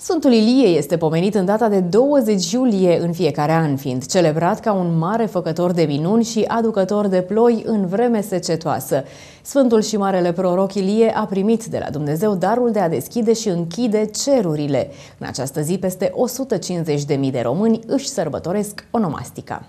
Sfântul Ilie este pomenit în data de 20 iulie în fiecare an, fiind celebrat ca un mare făcător de minuni și aducător de ploi în vreme secetoasă. Sfântul și Marele Proroc Ilie a primit de la Dumnezeu darul de a deschide și închide cerurile. În această zi, peste 150.000 de români își sărbătoresc onomastica.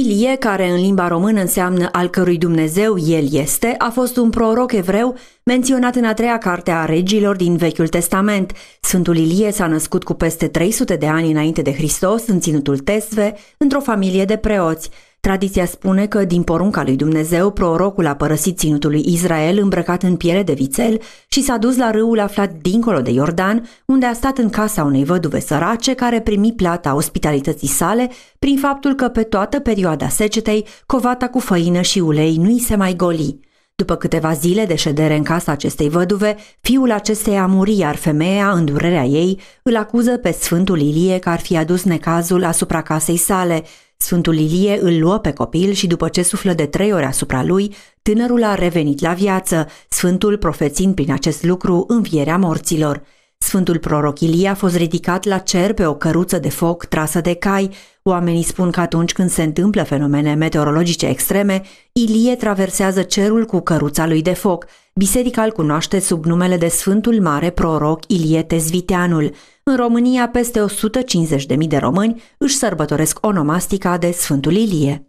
Ilie, care în limba română înseamnă al cărui Dumnezeu el este, a fost un proroc evreu menționat în a treia carte a regilor din Vechiul Testament. Sfântul Ilie s-a născut cu peste 300 de ani înainte de Hristos în Ținutul Tesve, într-o familie de preoți. Tradiția spune că, din porunca lui Dumnezeu, prorocul a părăsit ținutul lui Israel îmbrăcat în piele de vițel și s-a dus la râul aflat dincolo de Iordan, unde a stat în casa unei văduve sărace care primi plata ospitalității sale prin faptul că pe toată perioada secetei covata cu făină și ulei nu-i se mai goli. După câteva zile de ședere în casa acestei văduve, fiul acesteia muri, iar femeia, în durerea ei, îl acuză pe Sfântul Ilie că ar fi adus necazul asupra casei sale. Sfântul Ilie îl luă pe copil și după ce suflă de trei ori asupra lui, tânărul a revenit la viață, Sfântul profețind prin acest lucru învierea morților. Sfântul proroc Ilie a fost ridicat la cer pe o căruță de foc trasă de cai. Oamenii spun că atunci când se întâmplă fenomene meteorologice extreme, Ilie traversează cerul cu căruța lui de foc. Biserica îl cunoaște sub numele de Sfântul Mare Proroc Ilie Tezviteanul. În România, peste 150.000 de români își sărbătoresc onomastica de Sfântul Ilie.